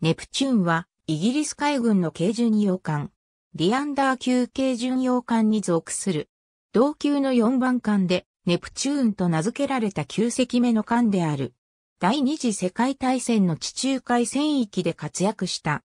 ネプチューンは、イギリス海軍の軽巡洋艦、ディアンダー級軽巡洋艦に属する。同級の4番艦で、ネプチューンと名付けられた9隻目の艦である。第二次世界大戦の地中海戦域で活躍した。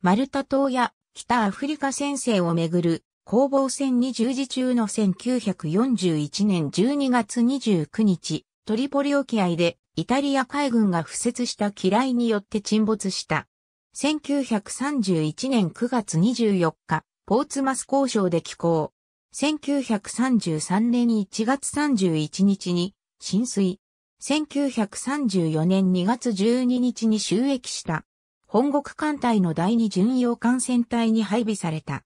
マルタ島や北アフリカ戦線をめぐる攻防戦に従事中の1941年12月29日、トリポリ沖合でイタリア海軍が付設した機雷によって沈没した。1931年9月24日、ポーツマス交渉で寄港。1933年1月31日に浸水。1934年2月12日に収益した。本国艦隊の第二巡洋艦船隊に配備された。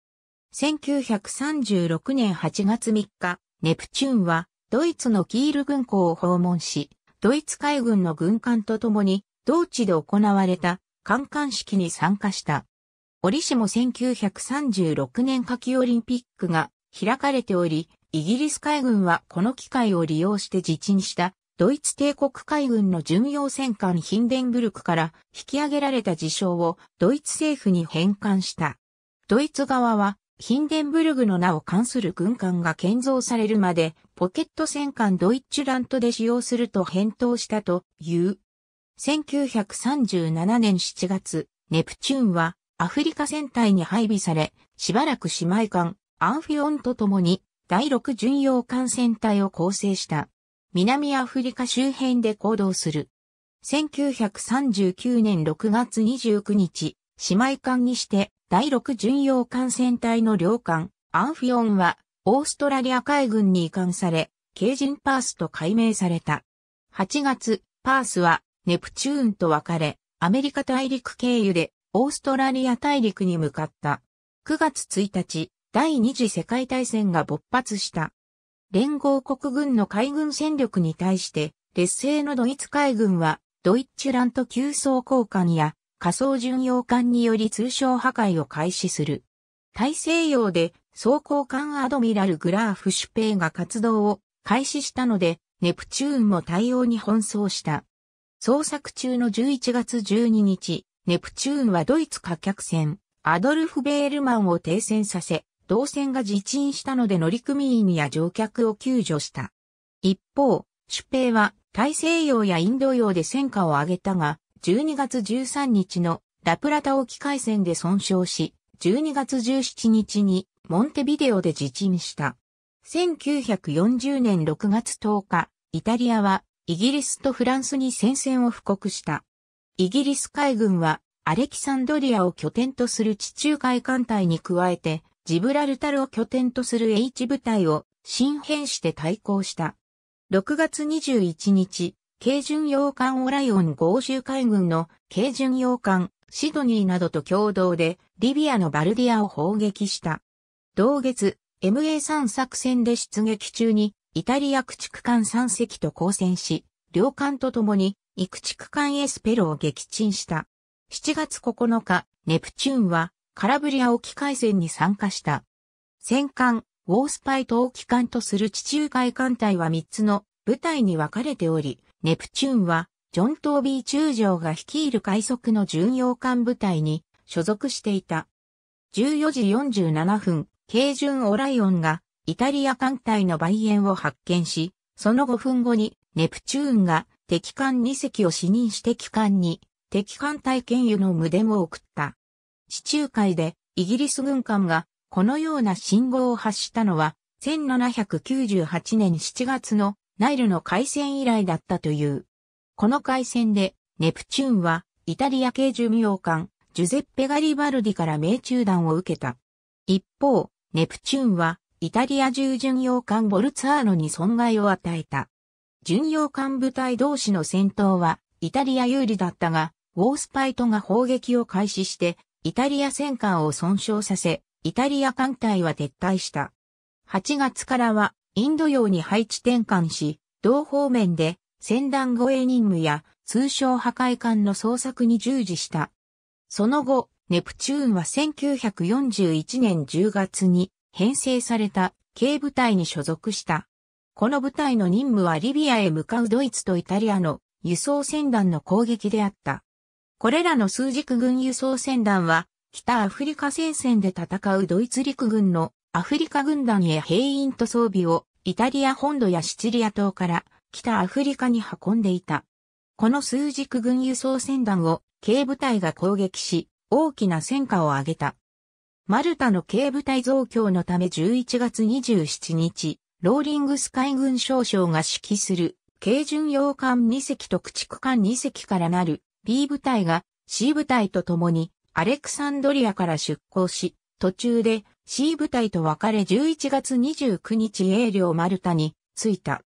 1936年8月3日、ネプチューンはドイツのキール軍港を訪問し、ドイツ海軍の軍艦と共に同地で行われた観艦式に参加した。折しも1936年夏季オリンピックが開かれており、イギリス海軍はこの機会を利用して自にしたドイツ帝国海軍の巡洋戦艦ヒンデンブルクから引き上げられた事象をドイツ政府に返還した。ドイツ側はヒンデンブルグの名を冠する軍艦が建造されるまでポケット戦艦ドイッチュラントで使用すると返答したという。1937年7月、ネプチューンはアフリカ戦隊に配備され、しばらく姉妹艦、アンフィオンと共に第6巡洋艦戦隊を構成した。南アフリカ周辺で行動する。1939年6月29日、姉妹艦にして第6巡洋艦戦隊の両艦、アンフィオンはオーストラリア海軍に移管され、ケージンパースと改名された。8月、パースはネプチューンと別れ、アメリカ大陸経由でオーストラリア大陸に向かった。9月1日、第二次世界大戦が勃発した。連合国軍の海軍戦力に対して、劣勢のドイツ海軍は、ドイッチュラント急走交換や仮想巡洋艦により通商破壊を開始する。大西洋で装甲艦アドミラル・グラーフ・シュペイが活動を開始したので、ネプチューンも対応に奔走した。捜索中の11月12日、ネプチューンはドイツ貨客船、アドルフ・ベールマンを停船させ、動船が自沈したので乗組員や乗客を救助した。一方、シュペイは大西洋やインド洋で戦果を上げたが、12月13日のラプラタ沖海戦で損傷し、12月17日にモンテビデオで自沈した。1940年6月10日、イタリアはイギリスとフランスに戦線を布告した。イギリス海軍はアレキサンドリアを拠点とする地中海艦隊に加えて、ジブラルタルを拠点とする H 部隊を新編して対抗した。6月21日、軽巡洋艦オライオン豪州海軍の軽巡洋艦シドニーなどと共同でリビアのバルディアを砲撃した。同月、MA3 作戦で出撃中にイタリア駆逐艦3隻と交戦し、両艦と共に、イ駆逐艦エスペロを撃沈した。7月9日、ネプチューンは、カラブリア沖海戦に参加した。戦艦、ウォースパイと沖艦とする地中海艦隊は3つの部隊に分かれており、ネプチューンは、ジョン・トービー中将が率いる海賊の巡洋艦部隊に所属していた。14時47分、軽巡オライオンがイタリア艦隊の梅園を発見し、その5分後にネプチューンが敵艦2隻を視認して機関に敵艦隊経由の無電を送った。地中海でイギリス軍艦がこのような信号を発したのは1798年7月のナイルの海戦以来だったという。この海戦でネプチューンはイタリア系寿命艦ジュゼッペ・ガリバルディから命中弾を受けた。一方、ネプチューンはイタリア中巡洋艦ボルツァーノに損害を与えた。巡洋艦部隊同士の戦闘はイタリア有利だったが、ウォースパイトが砲撃を開始して、イタリア戦艦を損傷させ、イタリア艦隊は撤退した。8月からはインド洋に配置転換し、同方面で戦団護衛任務や通称破壊艦の捜索に従事した。その後、ネプチューンは1941年10月に編成された軽部隊に所属した。この部隊の任務はリビアへ向かうドイツとイタリアの輸送船団の攻撃であった。これらの数軸軍輸送船団は、北アフリカ戦線で戦うドイツ陸軍のアフリカ軍団へ兵員と装備をイタリア本土やシチリア島から北アフリカに運んでいた。この数軸軍輸送船団を軽部隊が攻撃し、大きな戦果を上げた。マルタの軽部隊増強のため11月27日、ローリングス海軍少将が指揮する、軽巡洋艦2隻と駆逐艦2隻からなる B 部隊が C 部隊と共にアレクサンドリアから出港し、途中で C 部隊と別れ11月29日英領マルタに着いた。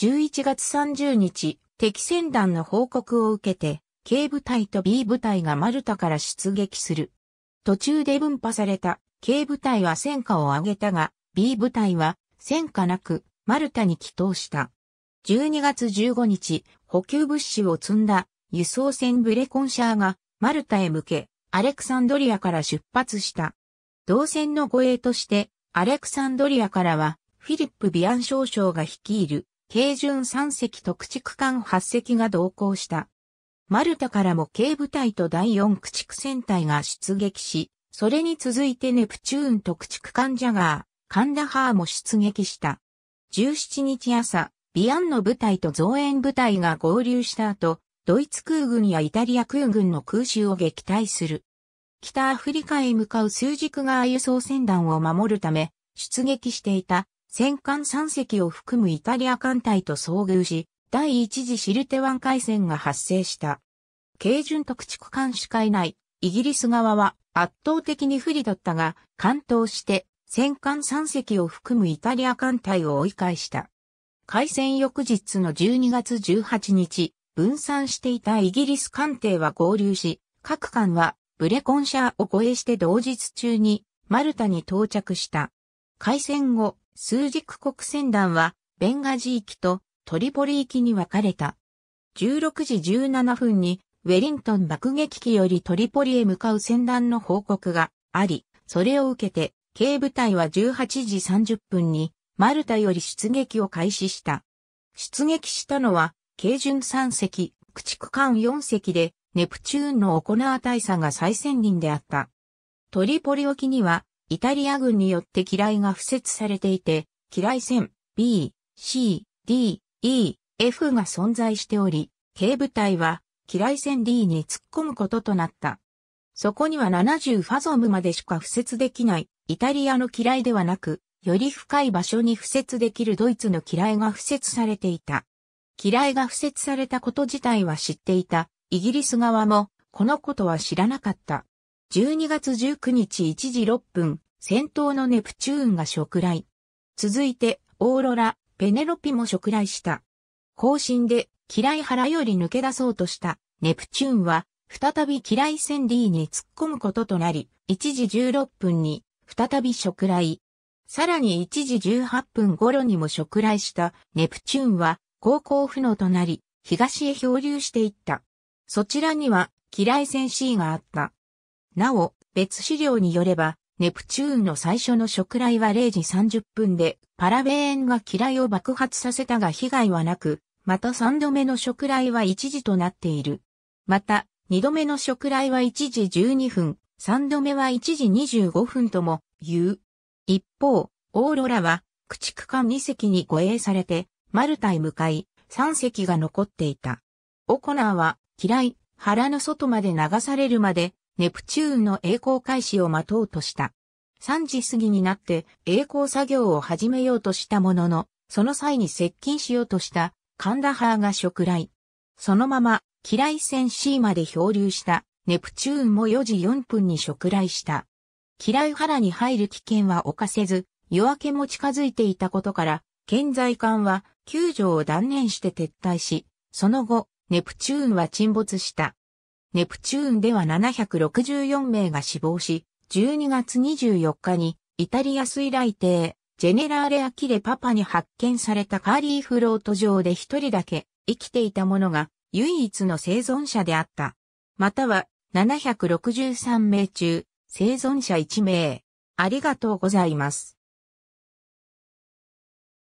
11月30日、敵戦団の報告を受けて、K 部隊と B 部隊がマルタから出撃する。途中で分派された K 部隊は戦果を上げたが、B 部隊は戦果なく、マルタに帰投した。12月15日、補給物資を積んだ輸送船ブレコンシャーがマルタへ向け、アレクサンドリアから出発した。同船の護衛として、アレクサンドリアからは、フィリップ・ビアン少将が率いる、軽巡3隻と駆逐艦8隻が同行した。マルタからも軽部隊と第四駆逐戦隊が出撃し、それに続いてネプチューンと駆逐艦ジャガー、カンダハーも出撃した。17日朝、ビアンの部隊と増援部隊が合流した後、ドイツ空軍やイタリア空軍の空襲を撃退する。北アフリカへ向かう数軸が輸送船団を守るため、出撃していた戦艦3隻を含むイタリア艦隊と遭遇し、第一次シルテ湾海戦が発生した。軽巡特地区監視な内、イギリス側は圧倒的に不利だったが、関東して戦艦3隻を含むイタリア艦隊を追い返した。海戦翌日の12月18日、分散していたイギリス艦艇は合流し、各艦はブレコンシャーを護衛して同日中にマルタに到着した。海戦後、数軸国船団はベンガジ行きとトリポリ行きに分かれた。16時17分にウェリントン爆撃機よりトリポリへ向かう戦団の報告があり、それを受けて、軽部隊は18時30分にマルタより出撃を開始した。出撃したのは、軽巡3隻、駆逐艦4隻で、ネプチューンのオコナー大佐が再先人であった。トリポリ沖には、イタリア軍によって機雷が付設されていて、機雷船 B、C、D、E、F が存在しており、軽部隊は、機雷戦 D に突っ込むこととなった。そこには70ファゾムまでしか付設できない、イタリアの機雷ではなく、より深い場所に付設できるドイツの機雷が付設されていた。機雷が付設されたこと自体は知っていた、イギリス側も、このことは知らなかった。12月19日1時6分、戦闘のネプチューンが食雷。続いて、オーロラ、ペネロピも食来した。後進で、嫌い腹より抜け出そうとした、ネプチューンは、再び嫌い線 D に突っ込むこととなり、1時16分に、再び食来。さらに1時18分頃にも食来したネプチューンは航行不能となり、東へ漂流していった。そちらには、嫌い戦 C があった。なお、別資料によれば、ネプチューンの最初の食雷は0時30分で、パラベーンが機雷を爆発させたが被害はなく、また3度目の食雷は1時となっている。また、2度目の食雷は1時12分、3度目は1時25分とも言う。一方、オーロラは、駆逐艦2隻に護衛されて、マルタへ向かい、3隻が残っていた。オコナーは、嫌い、腹の外まで流されるまで、ネプチューンの栄光開始を待とうとした。3時過ぎになって栄光作業を始めようとしたものの、その際に接近しようとしたカンダハーが食来。そのまま、機雷戦 C まで漂流したネプチューンも4時4分に食来した。機雷原に入る危険は犯せず、夜明けも近づいていたことから、建在艦は救助を断念して撤退し、その後、ネプチューンは沈没した。ネプチューンでは764名が死亡し、12月24日にイタリア水雷艇、ジェネラーレ・アキレ・パパに発見されたカーリーフロート上で一人だけ生きていた者が唯一の生存者であった。または763名中生存者1名。ありがとうございます。